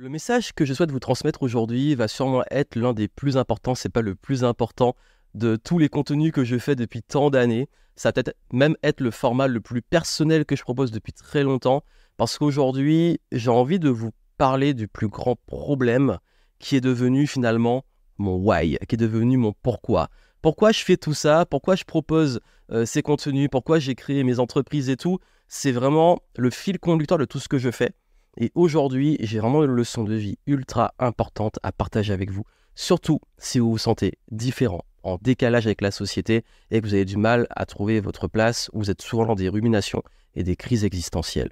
Le message que je souhaite vous transmettre aujourd'hui va sûrement être l'un des plus importants, c'est pas le plus important de tous les contenus que je fais depuis tant d'années. Ça va peut-être même être le format le plus personnel que je propose depuis très longtemps, parce qu'aujourd'hui, j'ai envie de vous parler du plus grand problème qui est devenu finalement mon why, qui est devenu mon pourquoi. Pourquoi je fais tout ça, pourquoi je propose euh, ces contenus, pourquoi j'ai créé mes entreprises et tout, c'est vraiment le fil conducteur de tout ce que je fais. Et aujourd'hui, j'ai vraiment une leçon de vie ultra importante à partager avec vous, surtout si vous vous sentez différent, en décalage avec la société et que vous avez du mal à trouver votre place, vous êtes souvent dans des ruminations et des crises existentielles.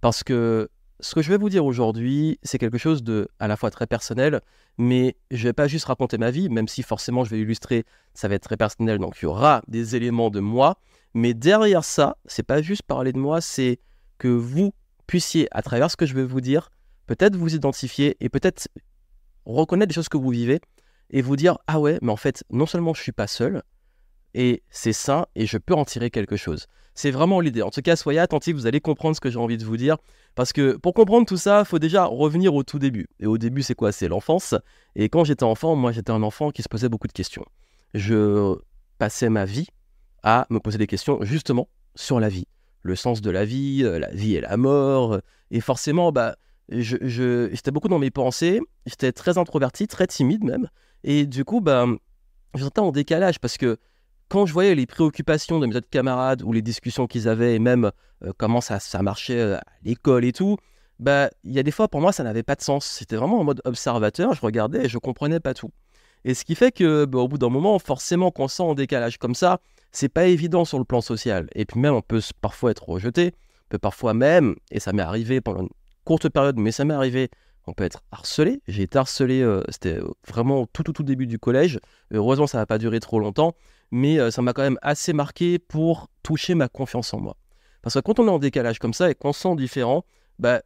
Parce que ce que je vais vous dire aujourd'hui, c'est quelque chose de à la fois très personnel, mais je vais pas juste raconter ma vie, même si forcément je vais illustrer, ça va être très personnel, donc il y aura des éléments de moi, mais derrière ça, c'est pas juste parler de moi, c'est que vous puissiez, à travers ce que je vais vous dire, peut-être vous identifier et peut-être reconnaître les choses que vous vivez et vous dire ah ouais, mais en fait, non seulement je suis pas seul, et c'est sain et je peux en tirer quelque chose. C'est vraiment l'idée. En tout cas, soyez attentifs, vous allez comprendre ce que j'ai envie de vous dire. Parce que pour comprendre tout ça, il faut déjà revenir au tout début. Et au début, c'est quoi C'est l'enfance. Et quand j'étais enfant, moi, j'étais un enfant qui se posait beaucoup de questions. Je passais ma vie à me poser des questions, justement, sur la vie le sens de la vie, euh, la vie et la mort. Euh, et forcément, bah, je, j'étais beaucoup dans mes pensées, j'étais très introverti, très timide même. Et du coup, bah, je sentais en décalage parce que quand je voyais les préoccupations de mes autres camarades ou les discussions qu'ils avaient et même euh, comment ça, ça marchait à l'école et tout, bah, il y a des fois pour moi ça n'avait pas de sens. C'était vraiment en mode observateur, je regardais et je comprenais pas tout. Et ce qui fait que, bah, au bout d'un moment, forcément, qu'on sent en décalage comme ça, c'est pas évident sur le plan social. Et puis même, on peut parfois être rejeté, on peut parfois même, et ça m'est arrivé pendant une courte période, mais ça m'est arrivé, on peut être harcelé. J'ai été harcelé, euh, c'était euh, vraiment tout, tout, tout début du collège. Heureusement, ça n'a pas duré trop longtemps, mais euh, ça m'a quand même assez marqué pour toucher ma confiance en moi. Parce que quand on est en décalage comme ça et qu'on sent différent, bah,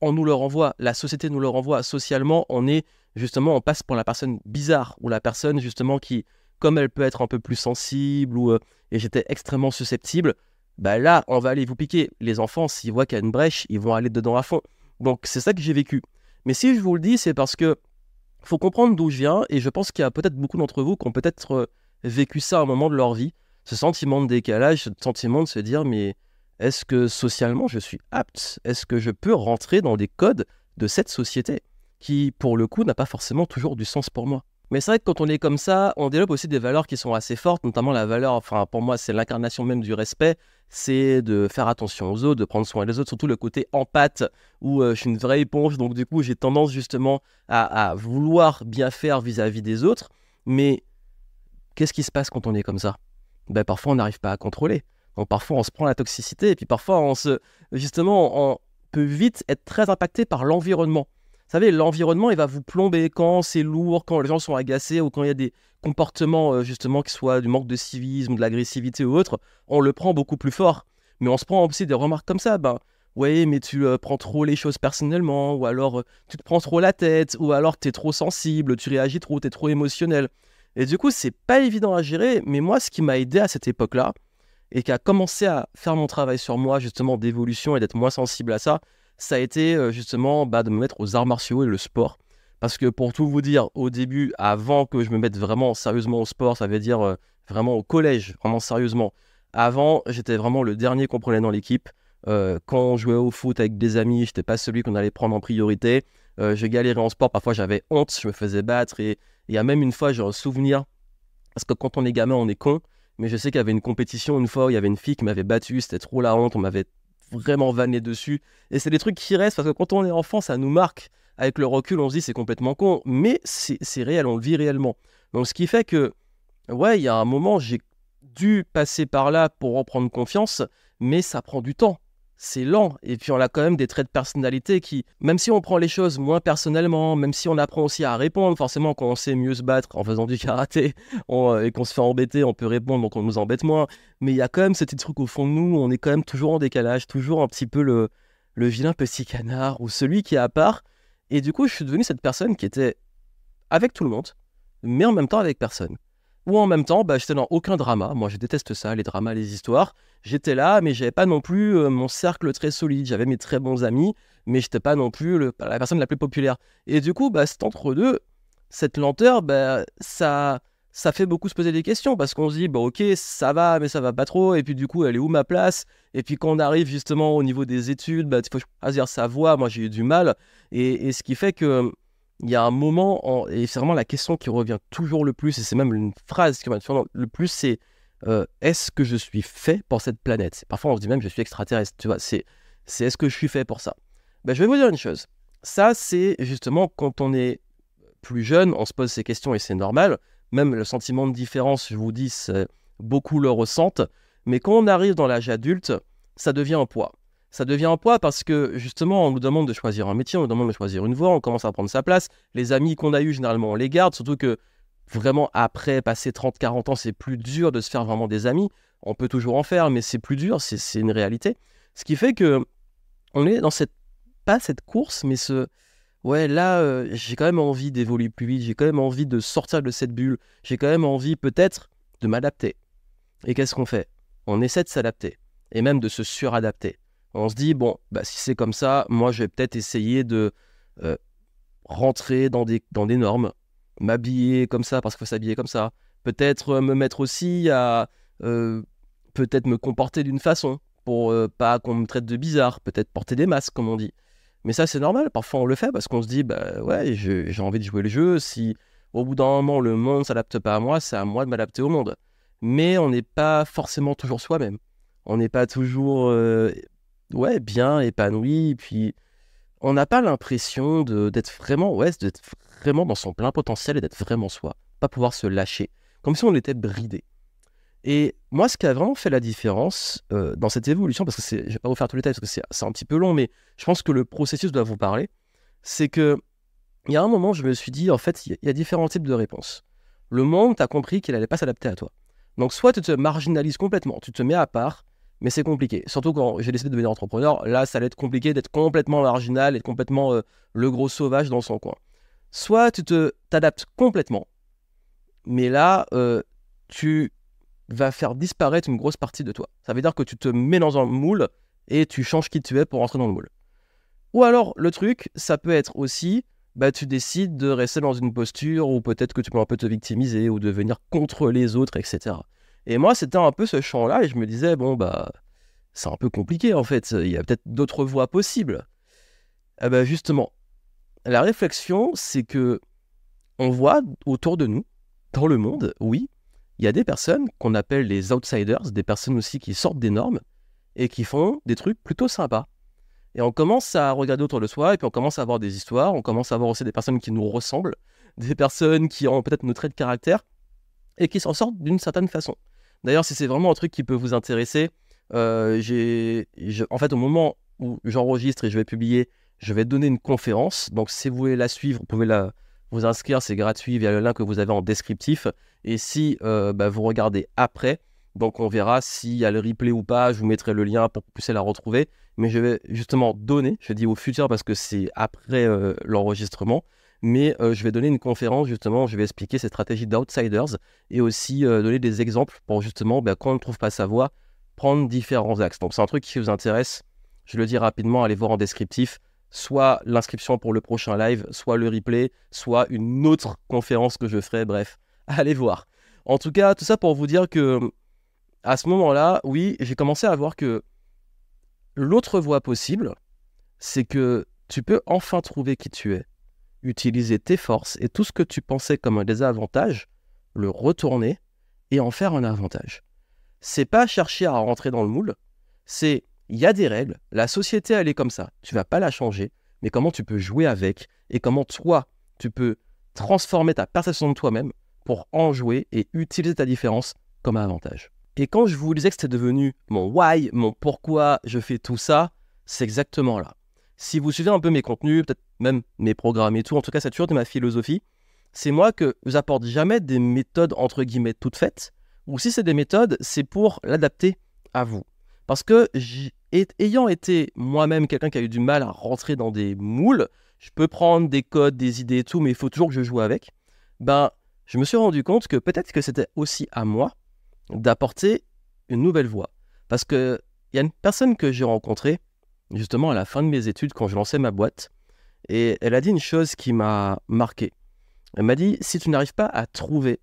on nous le renvoie, la société nous le renvoie socialement, on est justement, on passe pour la personne bizarre ou la personne justement qui, comme elle peut être un peu plus sensible ou, euh, et j'étais extrêmement susceptible, bah là, on va aller vous piquer. Les enfants, s'ils voient qu'il y a une brèche, ils vont aller dedans à fond. Donc c'est ça que j'ai vécu. Mais si je vous le dis, c'est parce que faut comprendre d'où je viens et je pense qu'il y a peut-être beaucoup d'entre vous qui ont peut-être euh, vécu ça à un moment de leur vie, ce sentiment de décalage, ce sentiment de se dire mais est-ce que socialement je suis apte Est-ce que je peux rentrer dans des codes de cette société qui, pour le coup, n'a pas forcément toujours du sens pour moi mais c'est vrai que quand on est comme ça, on développe aussi des valeurs qui sont assez fortes, notamment la valeur, enfin pour moi c'est l'incarnation même du respect, c'est de faire attention aux autres, de prendre soin des autres, surtout le côté empathe où euh, je suis une vraie éponge, donc du coup j'ai tendance justement à, vouloir bien faire vis-à-vis des autres. Mais qu'est-ce qui se passe quand on est comme ça ben, Parfois on n'arrive pas à contrôler. Donc parfois on se prend la toxicité et puis parfois on se, justement on peut vite être très impacté par l'environnement savez, l'environnement, il va vous plomber quand c'est lourd, quand les gens sont agacés ou quand il y a des comportements, euh, justement, qui soient du manque de civisme, de l'agressivité ou autre. On le prend beaucoup plus fort. Mais on se prend aussi des remarques comme ça. Ben, ouais, mais tu euh, prends trop les choses personnellement, ou alors euh, tu te prends trop la tête, ou alors tu es trop sensible, tu réagis trop, tu es trop émotionnel. Et du coup, c'est pas évident à gérer. Mais moi, ce qui m'a aidé à cette époque-là, et qui a commencé à faire mon travail sur moi, justement, d'évolution et d'être moins sensible à ça, ça a été euh, justement bah, de me mettre aux arts martiaux et le sport. Parce que pour tout vous dire, au début, avant que je me mette vraiment sérieusement au sport, ça veut dire euh, vraiment au collège, vraiment sérieusement. Avant, j'étais vraiment le dernier qu'on prenait dans l'équipe. Euh, quand on jouait au foot avec des amis, j'étais pas celui qu'on allait prendre en priorité. je galérais en sport, parfois j'avais honte, je me faisais battre. Et il y a même une fois, j'ai un souvenir, parce que quand on est gamin, on est con. Mais je sais qu'il y avait une compétition une fois où il y avait une fille qui m'avait battu, c'était trop la honte, on m'avait vraiment vanné dessus. Et c'est des trucs qui restent parce que quand on est enfant, ça nous marque. Avec le recul, on se dit c'est complètement con, mais c'est réel, on le vit réellement. Donc ce qui fait que, ouais, il y a un moment, j'ai dû passer par là pour reprendre confiance, mais ça prend du temps c'est lent. Et puis on a quand même des traits de personnalité qui, même si on prend les choses moins personnellement, même si on apprend aussi à répondre, forcément quand on sait mieux se battre en faisant du karaté euh, et qu'on se fait embêter, on peut répondre, donc on nous embête moins. Mais il y a quand même ce petit truc au fond de nous, on est quand même toujours en décalage, toujours un petit peu le, le vilain petit canard ou celui qui est à part. Et du coup, je suis devenu cette personne qui était avec tout le monde, mais en même temps avec personne. Ou en même temps, bah, j'étais dans aucun drama. Moi, je déteste ça, les dramas, les histoires. J'étais là, mais j'avais pas non plus euh, mon cercle très solide. J'avais mes très bons amis, mais j'étais pas non plus la personne la plus populaire. Et du coup, bah, cet entre-deux, cette lenteur, bah, ça, ça fait beaucoup se poser des questions parce qu'on se dit, bah, ok, ça va, mais ça va pas trop. Et puis, du coup, elle est où ma place Et puis, quand on arrive justement au niveau des études, bah, il faut choisir sa voie. Moi, j'ai eu du mal. Et, et ce qui fait que il y a un moment, et c'est vraiment la question qui revient toujours le plus, et c'est même une phrase qui revient le plus, c'est euh, est-ce que je suis fait pour cette planète Parfois, on se dit même je suis extraterrestre, tu vois, c'est est, ce que je suis fait pour ça ben, Je vais vous dire une chose. Ça, c'est justement quand on est plus jeune, on se pose ces questions et c'est normal. Même le sentiment de différence, je vous dis, beaucoup le ressentent. Mais quand on arrive dans l'âge adulte, ça devient un poids ça devient un poids parce que justement, on nous demande de choisir un métier, on nous demande de choisir une voie, on commence à prendre sa place. Les amis qu'on a eus, généralement, on les garde, surtout que vraiment après passer 30-40 ans, c'est plus dur de se faire vraiment des amis. On peut toujours en faire, mais c'est plus dur, c'est une réalité. Ce qui fait que on est dans cette, pas cette course, mais ce, ouais, là, euh, j'ai quand même envie d'évoluer plus vite, j'ai quand même envie de sortir de cette bulle, j'ai quand même envie peut-être de m'adapter. Et qu'est-ce qu'on fait On essaie de s'adapter, et même de se suradapter on se dit, bon, bah, si c'est comme ça, moi, je vais peut-être essayer de euh, rentrer dans des, dans des normes, m'habiller comme ça parce qu'il faut s'habiller comme ça. Peut-être euh, me mettre aussi à euh, peut-être me comporter d'une façon pour pas qu'on me traite de bizarre, peut-être porter des masques, comme on dit. Mais ça, c'est normal. Parfois, on le fait parce qu'on se dit, bah ouais, j'ai envie de jouer le jeu. Si au bout d'un moment, le monde s'adapte pas à moi, c'est à moi de m'adapter au monde. Mais on n'est pas forcément toujours soi-même. On n'est pas toujours ouais, bien épanoui. puis, on n'a pas l'impression d'être vraiment, ouais, d'être vraiment dans son plein potentiel et d'être vraiment soi. Pas pouvoir se lâcher. Comme si on était bridé. Et moi, ce qui a vraiment fait la différence euh, dans cette évolution, parce que je ne vais pas vous faire tout les détails parce que c'est un petit peu long, mais je pense que le processus doit vous parler, c'est que il y a un moment, je me suis dit, en fait, il y, a différents types de réponses. Le monde, tu as compris qu'il n'allait pas s'adapter à toi. Donc, soit tu te marginalises complètement, tu te mets à part, mais c'est compliqué. Surtout quand j'ai décidé de devenir entrepreneur, là, ça allait être compliqué d'être complètement marginal, et complètement euh, le gros sauvage dans son coin. Soit tu te t'adaptes complètement, mais là, euh, tu vas faire disparaître une grosse partie de toi. Ça veut dire que tu te mets dans un moule et tu changes qui tu es pour rentrer dans le moule. Ou alors, le truc, ça peut être aussi, bah, tu décides de rester dans une posture où peut-être que tu peux un peu te victimiser ou devenir contre les autres, etc. Et moi, c'était un peu ce champ-là, et je me disais, bon, bah, c'est un peu compliqué en fait, il y a peut-être d'autres voies possibles. Eh ben justement, la réflexion, c'est que on voit autour de nous, dans le monde, oui, il y a des personnes qu'on appelle les outsiders, des personnes aussi qui sortent des normes et qui font des trucs plutôt sympas. Et on commence à regarder autour de soi, et puis on commence à avoir des histoires, on commence à avoir aussi des personnes qui nous ressemblent, des personnes qui ont peut-être nos traits de caractère, et qui s'en sortent d'une certaine façon. D'ailleurs, si c'est vraiment un truc qui peut vous intéresser, euh, j'ai, en fait, au moment où j'enregistre et je vais publier, je vais donner une conférence. Donc, si vous voulez la suivre, vous pouvez la, vous inscrire, c'est gratuit via le lien que vous avez en descriptif. Et si euh, bah, vous regardez après, donc on verra s'il y a le replay ou pas, je vous mettrai le lien pour que vous puissiez la retrouver. Mais je vais justement donner, je dis au futur parce que c'est après euh, l'enregistrement, mais euh, je vais donner une conférence justement, je vais expliquer cette stratégies d'outsiders et aussi euh, donner des exemples pour justement, bah, quand on ne trouve pas sa voie, prendre différents axes. Donc c'est un truc qui vous intéresse, je le dis rapidement, allez voir en descriptif, soit l'inscription pour le prochain live, soit le replay, soit une autre conférence que je ferai, bref, allez voir. En tout cas, tout ça pour vous dire que à ce moment-là, oui, j'ai commencé à voir que l'autre voie possible, c'est que tu peux enfin trouver qui tu es utiliser tes forces et tout ce que tu pensais comme un désavantage, le retourner et en faire un avantage. C'est pas chercher à rentrer dans le moule, c'est il y a des règles, la société elle est comme ça, tu vas pas la changer, mais comment tu peux jouer avec et comment toi tu peux transformer ta perception de toi-même pour en jouer et utiliser ta différence comme avantage. Et quand je vous disais que c'était devenu mon why, mon pourquoi je fais tout ça, c'est exactement là si vous suivez un peu mes contenus, peut-être même mes programmes et tout, en tout cas, c'est toujours de ma philosophie. C'est moi que j'apporte jamais des méthodes entre guillemets toutes faites, ou si c'est des méthodes, c'est pour l'adapter à vous. Parce que ayant été moi-même quelqu'un qui a eu du mal à rentrer dans des moules, je peux prendre des codes, des idées et tout, mais il faut toujours que je joue avec. Ben, je me suis rendu compte que peut-être que c'était aussi à moi d'apporter une nouvelle voix. Parce qu'il y a une personne que j'ai rencontrée justement à la fin de mes études, quand je lançais ma boîte. Et elle a dit une chose qui m'a marqué. Elle m'a dit, si tu n'arrives pas à trouver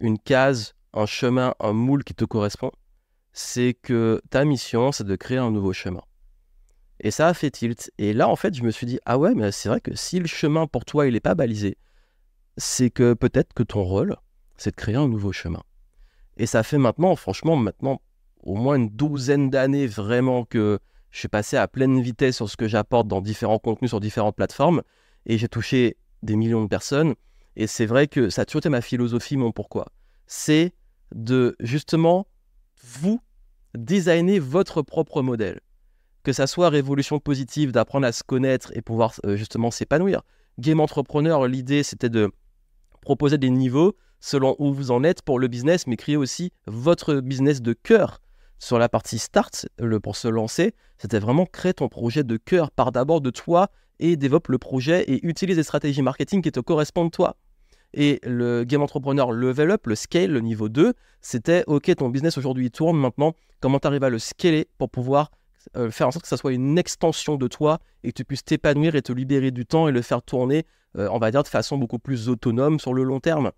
une case, un chemin, un moule qui te correspond, c'est que ta mission, c'est de créer un nouveau chemin. Et ça a fait tilt. Et là, en fait, je me suis dit, ah ouais, mais c'est vrai que si le chemin pour toi, il n'est pas balisé, c'est que peut-être que ton rôle, c'est de créer un nouveau chemin. Et ça fait maintenant, franchement, maintenant, au moins une douzaine d'années vraiment que je suis passé à pleine vitesse sur ce que j'apporte dans différents contenus sur différentes plateformes et j'ai touché des millions de personnes. Et c'est vrai que ça a toujours été ma philosophie, mon pourquoi. C'est de justement vous designer votre propre modèle. Que ça soit révolution positive, d'apprendre à se connaître et pouvoir euh, justement s'épanouir. Game Entrepreneur, l'idée c'était de proposer des niveaux selon où vous en êtes pour le business, mais créer aussi votre business de cœur sur la partie start, pour se lancer, c'était vraiment créer ton projet de cœur. Par d'abord de toi et développe le projet et utilise des stratégies marketing qui te correspondent toi. Et le game entrepreneur level up, le scale, le niveau 2, c'était OK, ton business aujourd'hui tourne, maintenant, comment tu arrives à le scaler pour pouvoir euh, faire en sorte que ça soit une extension de toi et que tu puisses t'épanouir et te libérer du temps et le faire tourner, euh, on va dire, de façon beaucoup plus autonome sur le long terme.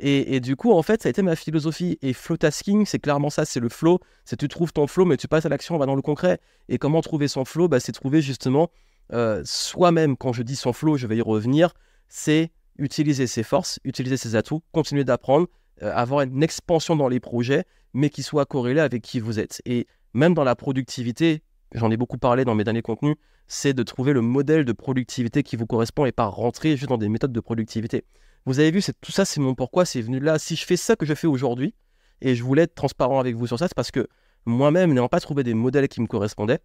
Et, du coup, en fait, ça a été ma philosophie. Et flow tasking, c'est clairement ça, c'est le flow. C'est tu trouves ton flow, mais tu passes à l'action, on va dans le concret. Et comment trouver son flow bah, C'est trouver justement euh, soi-même. Quand je dis son flow, je vais y revenir. C'est utiliser ses forces, utiliser ses atouts, continuer d'apprendre, euh, avoir une expansion dans les projets, mais qui soit corrélée avec qui vous êtes. Et même dans la productivité, j'en ai beaucoup parlé dans mes derniers contenus, c'est de trouver le modèle de productivité qui vous correspond et pas rentrer juste dans des méthodes de productivité. Vous avez vu, tout ça, c'est mon pourquoi, c'est venu là. Si je fais ça que je fais aujourd'hui, et je voulais être transparent avec vous sur ça, c'est parce que moi-même, n'ayant pas trouvé des modèles qui me correspondaient,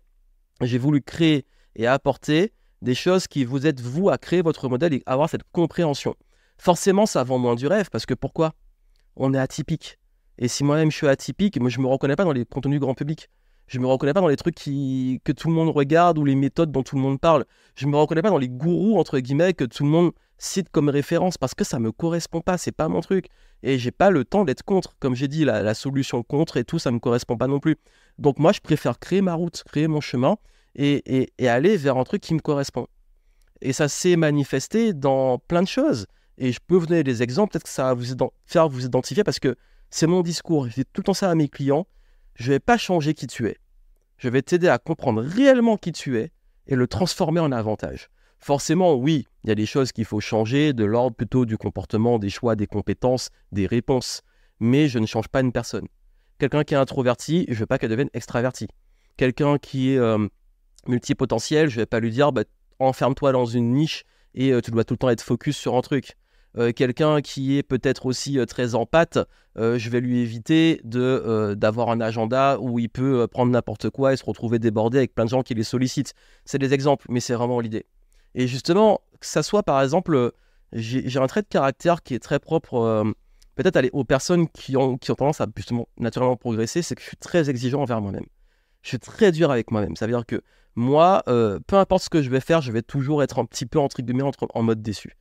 j'ai voulu créer et apporter des choses qui vous aident, vous, à créer votre modèle et avoir cette compréhension. Forcément, ça vend moins du rêve, parce que pourquoi On est atypique. Et si moi-même je suis atypique, moi, je ne me reconnais pas dans les contenus grand public. Je ne me reconnais pas dans les trucs qui... que tout le monde regarde ou les méthodes dont tout le monde parle. Je ne me reconnais pas dans les gourous, entre guillemets, que tout le monde site comme référence parce que ça me correspond pas, c'est pas mon truc. Et j'ai pas le temps d'être contre. Comme j'ai dit, la, solution contre et tout, ça me correspond pas non plus. Donc moi, je préfère créer ma route, créer mon chemin et, aller vers un truc qui me correspond. Et ça s'est manifesté dans plein de choses. Et je peux vous donner des exemples, peut-être que ça va vous faire vous identifier parce que c'est mon discours. Je dis tout le temps ça à mes clients. Je vais pas changer qui tu es. Je vais t'aider à comprendre réellement qui tu es et le transformer en avantage. Forcément, oui, il y a des choses qu'il faut changer, de l'ordre plutôt du comportement, des choix, des compétences, des réponses. Mais je ne change pas une personne. Quelqu'un qui est introverti, je ne veux pas qu'elle devienne extraverti. Quelqu'un qui est euh, multipotentiel, je ne vais pas lui dire bah, enferme-toi dans une niche et euh, tu dois tout le temps être focus sur un truc. Euh, quelqu'un qui est peut-être aussi très en je vais lui éviter de d'avoir un agenda où il peut prendre n'importe quoi et se retrouver débordé avec plein de gens qui les sollicitent. C'est des exemples, mais c'est vraiment l'idée. Et justement, que ça soit par exemple, j'ai un trait de caractère qui est très propre, euh, peut-être aux personnes qui ont, qui ont tendance à justement naturellement progresser, c'est que je suis très exigeant envers moi-même. Je suis très dur avec moi-même. Ça veut dire que moi, euh, peu importe ce que je vais faire, je vais toujours être un petit peu entre guillemets entre, en mode déçu.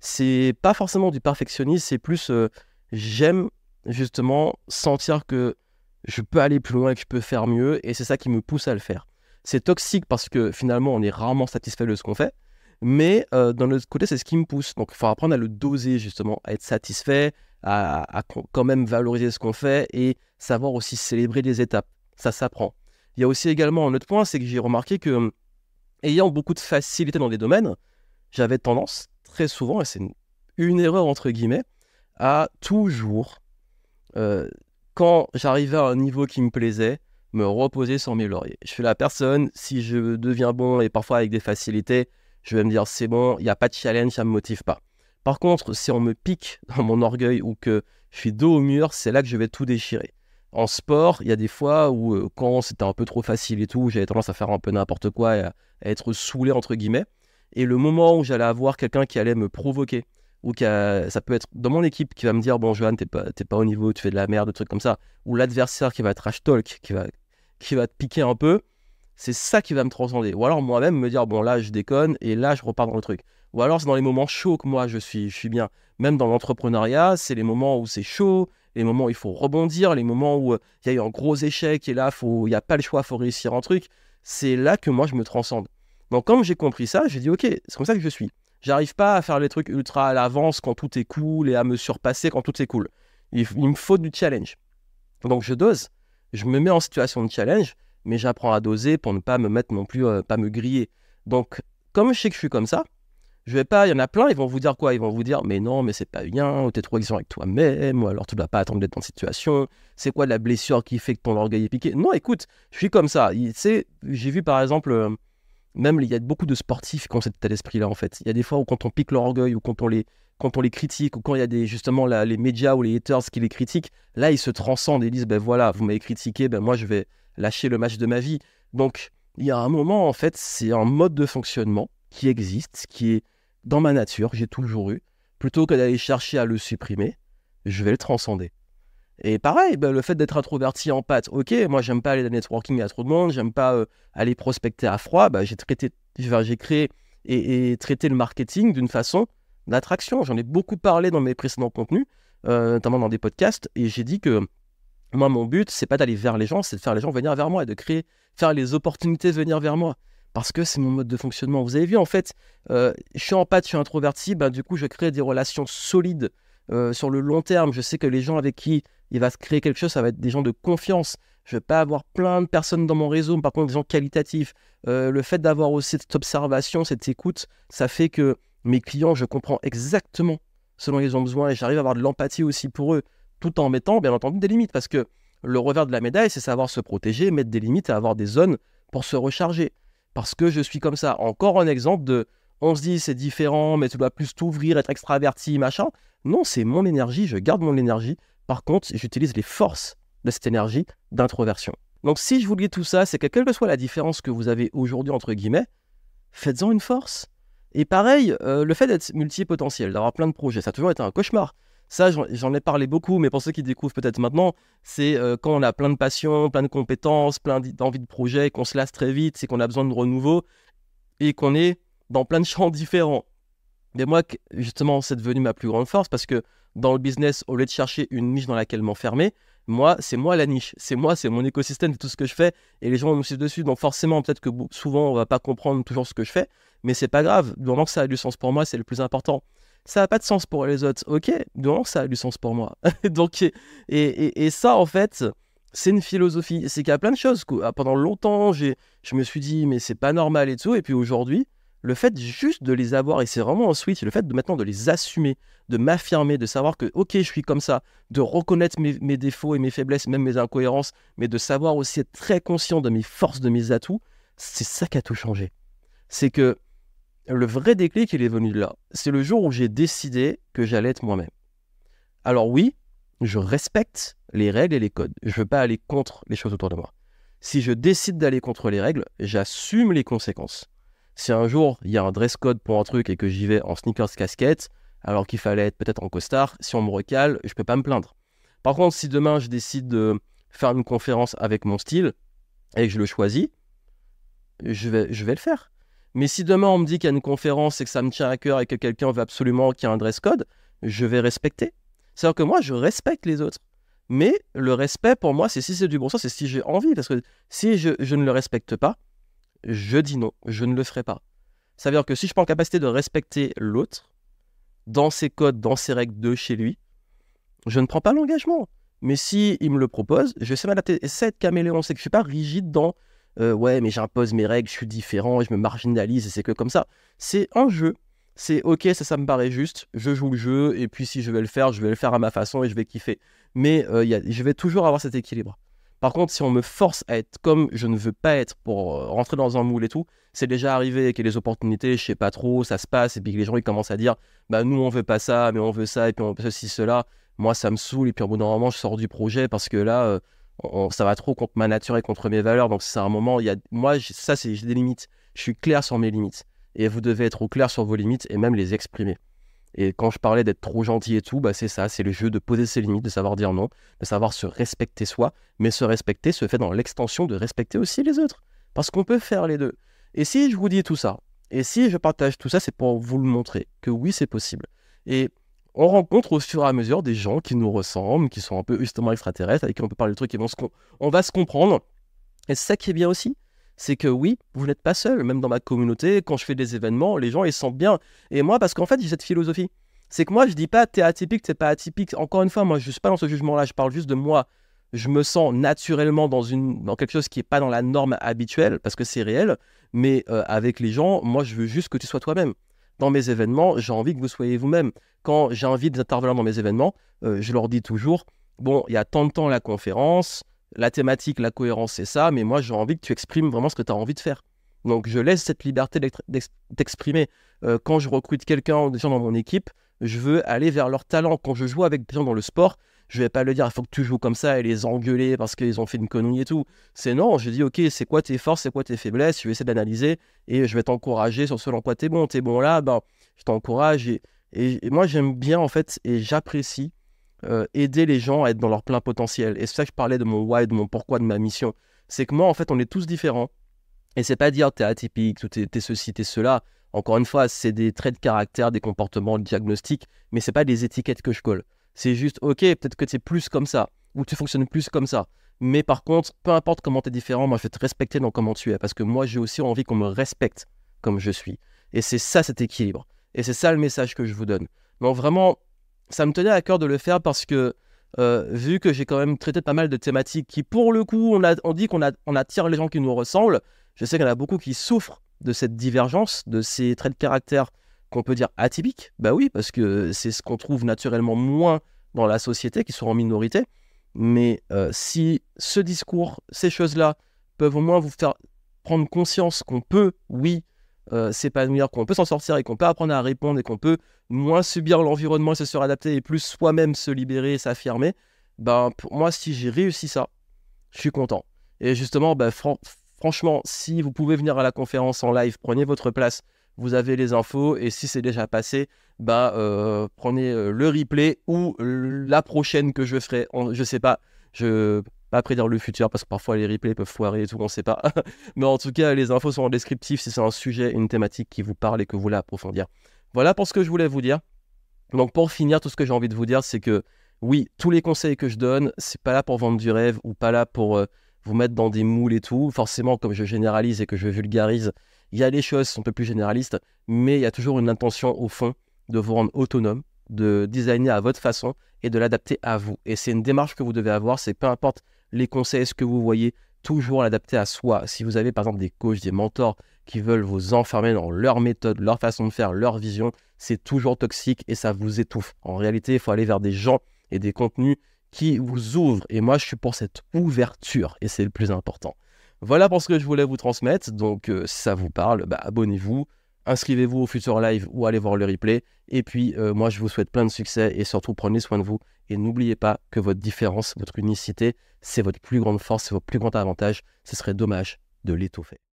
C'est pas forcément du perfectionnisme, c'est plus euh, j'aime justement sentir que je peux aller plus loin et que je peux faire mieux, et c'est ça qui me pousse à le faire. C'est toxique parce que finalement on est rarement satisfait de ce qu'on fait, mais euh, d'un autre côté, c'est ce qui me pousse. Donc, il faut apprendre à le doser, justement, à être satisfait, à, quand même valoriser ce qu'on fait et savoir aussi célébrer les étapes. Ça s'apprend. Il y a aussi également un autre point, c'est que j'ai remarqué que, hum, ayant beaucoup de facilité dans des domaines, j'avais tendance, très souvent, et c'est une, erreur entre guillemets, à toujours, euh, quand j'arrivais à un niveau qui me plaisait, me reposer sur mes lauriers. Je suis la personne, si je deviens bon et parfois avec des facilités, je vais me dire c'est bon, il n'y a pas de challenge, ça ne me motive pas. Par contre, si on me pique dans mon orgueil ou que je suis dos au mur, c'est là que je vais tout déchirer. En sport, il y a des fois où euh, quand c'était un peu trop facile et tout, j'avais tendance à faire un peu n'importe quoi et à, être saoulé entre guillemets. Et le moment où j'allais avoir quelqu'un qui allait me provoquer, ou qui ça peut être dans mon équipe qui va me dire bon Johan t'es pas pas au niveau, tu fais de la merde, des trucs comme ça, ou l'adversaire qui va être trash qui va qui va te piquer un peu, c'est ça qui va me transcender. Ou alors moi-même me dire, bon là je déconne et là je repars dans le truc. Ou alors c'est dans les moments chauds que moi je suis, je suis bien. Même dans l'entrepreneuriat, c'est les moments où c'est chaud, les moments où il faut rebondir, les moments où euh, il y a eu un gros échec et là il n'y a pas le choix, faut réussir un truc. C'est là que moi je me transcende. Donc comme j'ai compris ça, j'ai dit, ok, c'est comme ça que je suis. J'arrive pas à faire les trucs ultra à l'avance quand tout est cool et à me surpasser quand tout est cool. il, il me faut du challenge. Donc je dose, je me mets en situation de challenge mais j'apprends à doser pour ne pas me mettre non plus, euh, pas me griller. Donc, comme je sais que je suis comme ça, je vais pas, il y en a plein, ils vont vous dire quoi Ils vont vous dire, mais non, mais c'est pas bien, ou t'es trop exigeant avec toi-même, ou alors tu dois pas attendre d'être dans cette situation, c'est quoi la blessure qui fait que ton orgueil est piqué Non, écoute, je suis comme ça. J'ai vu par exemple, euh, même il y a beaucoup de sportifs qui ont cet esprit là en fait. Il y a des fois où quand on pique leur orgueil, ou quand on les, quand on les critique, ou quand il y a des, justement les médias ou les haters qui les critiquent, là ils se transcendent et disent, ben voilà, vous m'avez critiqué, ben moi je vais lâcher le match de ma vie. Donc, il y a un moment, en fait, c'est un mode de fonctionnement qui existe, qui est dans ma nature, j'ai toujours eu. Plutôt que d'aller chercher à le supprimer, je vais le transcender. Et pareil, ben, le fait d'être introverti en pâte, ok, moi j'aime pas aller dans le networking à trop de monde, j'aime pas euh, aller prospecter à froid, bah, j'ai traité, j'ai créé et, traité le marketing d'une façon d'attraction. J'en ai beaucoup parlé dans mes précédents contenus, euh, notamment dans des podcasts, et j'ai dit que moi, mon but, c'est pas d'aller vers les gens, c'est de faire les gens venir vers moi et de créer, faire les opportunités venir vers moi. Parce que c'est mon mode de fonctionnement. Vous avez vu, en fait, euh, je suis en je suis introverti, Ben du coup, je crée des relations solides euh, sur le long terme. Je sais que les gens avec qui il va se créer quelque chose, ça va être des gens de confiance. Je vais pas avoir plein de personnes dans mon réseau, mais par contre, des gens qualitatifs. Euh, le fait d'avoir aussi cette observation, cette écoute, ça fait que mes clients, je comprends exactement selon ils ont besoin et j'arrive à avoir de l'empathie aussi pour eux tout en mettant, bien entendu, des limites. Parce que le revers de la médaille, c'est savoir se protéger, mettre des limites et avoir des zones pour se recharger. Parce que je suis comme ça. Encore un exemple de on se dit c'est différent, mais tu dois plus t'ouvrir, être extraverti, machin. Non, c'est mon énergie, je garde mon énergie. Par contre, j'utilise les forces de cette énergie d'introversion. Donc si je vous dis tout ça, c'est que quelle que soit la différence que vous avez aujourd'hui, entre guillemets, faites-en une force. Et pareil, euh, le fait d'être multipotentiel, d'avoir plein de projets, ça a toujours été un cauchemar. Ça, j'en ai parlé beaucoup, mais pour ceux qui découvrent peut-être maintenant, c'est euh, quand on a plein de passion, plein de compétences, plein d'envie de projet, qu'on se lasse très vite, c'est qu'on a besoin de renouveau et qu'on est dans plein de champs différents. Mais moi, justement, c'est devenu ma plus grande force parce que dans le business, au lieu de chercher une niche dans laquelle m'enfermer, moi, c'est moi la niche, c'est moi, c'est mon écosystème, c'est tout ce que je fais, et les gens me suivent dessus. Donc forcément, peut-être que souvent, on va pas comprendre toujours ce que je fais, mais c'est pas grave. Du moment que ça a du sens pour moi, c'est le plus important ça n'a pas de sens pour les autres. Ok, donc ça a du sens pour moi. donc, et, ça, en fait, c'est une philosophie. C'est qu'il y a plein de choses. Ah, pendant longtemps, j'ai, je me suis dit, mais c'est pas normal et tout. Et puis aujourd'hui, le fait juste de les avoir, et c'est vraiment un switch, le fait maintenant de les assumer, de m'affirmer, de savoir que, ok, je suis comme ça, de reconnaître mes, mes défauts et mes faiblesses, même mes incohérences, mais de savoir aussi être très conscient de mes forces, de mes atouts, c'est ça qui a tout changé. C'est que le vrai déclic, il est venu de là. C'est le jour où j'ai décidé que j'allais être moi-même. Alors oui, je respecte les règles et les codes. Je ne veux pas aller contre les choses autour de moi. Si je décide d'aller contre les règles, j'assume les conséquences. Si un jour il y a un dress code pour un truc et que j'y vais en sneakers casquette, alors qu'il fallait être peut-être en costard, si on me recale, je ne peux pas me plaindre. Par contre, si demain je décide de faire une conférence avec mon style et que je le choisis, je vais le faire. Mais si demain on me dit qu'il y a une conférence et que ça me tient à cœur et que quelqu'un veut absolument qu'il y ait un dress code, je vais respecter. C'est-à-dire que moi, je respecte les autres. Mais le respect, pour moi, c'est si c'est du bon sens, c'est si j'ai envie. Parce que si je, ne le respecte pas, je dis non, je ne le ferai pas. Ça veut dire que si je prends la capacité de respecter l'autre, dans ses codes, dans ses règles de chez lui, je ne prends pas l'engagement. Mais si il me le propose, je sais m'adapter. Et c'est être caméléon, c'est que je ne suis pas rigide dans euh, ouais, mais j'impose mes règles, je suis différent, je me marginalise et c'est que comme ça. C'est un jeu. C'est ok, ça, ça me paraît juste. Je joue le jeu et puis si je vais le faire, je vais le faire à ma façon et je vais kiffer. Mais euh, je vais toujours avoir cet équilibre. Par contre, si on me force à être comme je ne veux pas être pour euh, rentrer dans un moule et tout, c'est déjà arrivé qu'il y ait des opportunités, je sais pas trop, ça se passe, et puis que les gens ils commencent à dire bah nous on veut pas ça, mais on veut ça, et puis on veut ceci, cela. Moi ça me saoule, et puis au bout d'un moment je sors du projet parce que là, ça va trop contre ma nature et contre mes valeurs. Donc c'est un moment, il y a, moi, ça, c'est j'ai des limites. Je suis clair sur mes limites. Et vous devez être au clair sur vos limites et même les exprimer. Et quand je parlais d'être trop gentil et tout, bah c'est ça, c'est le jeu de poser ses limites, de savoir dire non, de savoir se respecter soi, mais se respecter se fait dans l'extension de respecter aussi les autres. Parce qu'on peut faire les deux. Et si je vous dis tout ça, et si je partage tout ça, c'est pour vous le montrer que oui, c'est possible. Et on rencontre au fur et à mesure des gens qui nous ressemblent, qui sont un peu justement extraterrestres, avec qui on peut parler de trucs et on, va se comprendre. Et c'est ça qui est bien aussi. C'est que oui, vous n'êtes pas seul. Même dans ma communauté, quand je fais des événements, les gens, ils sentent bien. Et moi, parce qu'en fait, j'ai cette philosophie. C'est que moi, je dis pas t'es atypique, t'es pas atypique. Encore une fois, moi, je suis pas dans ce jugement-là. Je parle juste de moi. Je me sens naturellement dans, une, quelque chose qui n'est pas dans la norme habituelle, parce que c'est réel. Mais euh, avec les gens, moi, je veux juste que tu sois toi-même dans mes événements, j'ai envie que vous soyez vous-même. Quand j'invite des intervenants dans mes événements, euh, je leur dis toujours, bon, il y a tant de temps la conférence, la thématique, la cohérence, c'est ça, mais moi, j'ai envie que tu exprimes vraiment ce que tu as envie de faire. Donc, je laisse cette liberté d'exprimer. Euh, quand je recrute quelqu'un ou des gens dans mon équipe, je veux aller vers leur talent. Quand je joue avec des gens dans le sport, je vais pas le dire, il faut que tu joues comme ça et les engueuler parce qu'ils ont fait une connerie et tout. C'est non, je dis ok, c'est quoi tes forces, c'est quoi tes faiblesses, je vais essayer d'analyser et je vais t'encourager sur ce dans quoi t'es bon, es bon là, ben, je t'encourage. Et, moi j'aime bien en fait et j'apprécie euh, aider les gens à être dans leur plein potentiel. Et c'est ça que je parlais de mon why, de mon pourquoi, de ma mission. C'est que moi en fait on est tous différents. Et c'est pas dire tu es atypique, tu es ceci, es cela. Encore une fois, c'est des traits de caractère, des comportements, des diagnostics, mais c'est pas des étiquettes que je colle. C'est juste, ok, peut-être que tu es plus comme ça, ou tu fonctionnes plus comme ça. Mais par contre, peu importe comment tu es différent, moi, je te respecter dans comment tu es, parce que moi, j'ai aussi envie qu'on me respecte comme je suis. Et c'est ça cet équilibre. Et c'est ça le message que je vous donne. Mais vraiment, ça me tenait à cœur de le faire parce que euh, vu que j'ai quand même traité pas mal de thématiques qui, pour le coup, on, a, dit qu'on on attire les gens qui nous ressemblent. Je sais qu'il y en a beaucoup qui souffrent de cette divergence, de ces traits de caractère qu'on peut dire atypique, bah oui, parce que c'est ce qu'on trouve naturellement moins dans la société, qui sont en minorité. Mais euh, si ce discours, ces choses-là, peuvent au moins vous faire prendre conscience qu'on peut, oui, euh, s'épanouir, qu'on peut s'en sortir et qu'on peut apprendre à répondre et qu'on peut moins subir l'environnement et se suradapter et plus soi-même se libérer et s'affirmer, ben, pour moi, si j'ai réussi ça, je suis content. Et justement, ben, franchement, si vous pouvez venir à la conférence en live, prenez votre place, vous avez les infos et si c'est déjà passé, bah, euh, prenez euh, le replay ou la prochaine que je ferai. Je ne sais pas, je pas prédire le futur parce que parfois les replays peuvent foirer et tout, on sait pas. Mais en tout cas, les infos sont en descriptif si c'est un sujet, une thématique qui vous parle et que vous voulez approfondir. Voilà pour ce que je voulais vous dire. Donc pour finir, tout ce que j'ai envie de vous dire, c'est que oui, tous les conseils que je donne, c'est pas là pour vendre du rêve ou pas là pour euh, vous mettre dans des moules et tout. Forcément, comme je généralise et que je vulgarise, il y a des choses sont un peu plus généralistes, mais il y a toujours une intention au fond de vous rendre autonome, de designer à votre façon et de l'adapter à vous. Et c'est une démarche que vous devez avoir, c'est peu importe les conseils, ce que vous voyez, toujours l'adapter à soi. Si vous avez par exemple des coachs, des mentors qui veulent vous enfermer dans leur méthode, leur façon de faire, leur vision, c'est toujours toxique et ça vous étouffe. En réalité, il faut aller vers des gens et des contenus qui vous ouvre. Et moi, je suis pour cette ouverture, et c'est le plus important. Voilà pour ce que je voulais vous transmettre. Donc, euh, ça vous parle, bah, abonnez-vous, inscrivez-vous au futur live ou allez voir le replay. Et puis, euh, moi, je vous souhaite plein de succès et surtout, prenez soin de vous. Et n'oubliez pas que votre différence, votre unicité, c'est votre plus grande force, c'est votre plus grand avantage. Ce serait dommage de l'étouffer.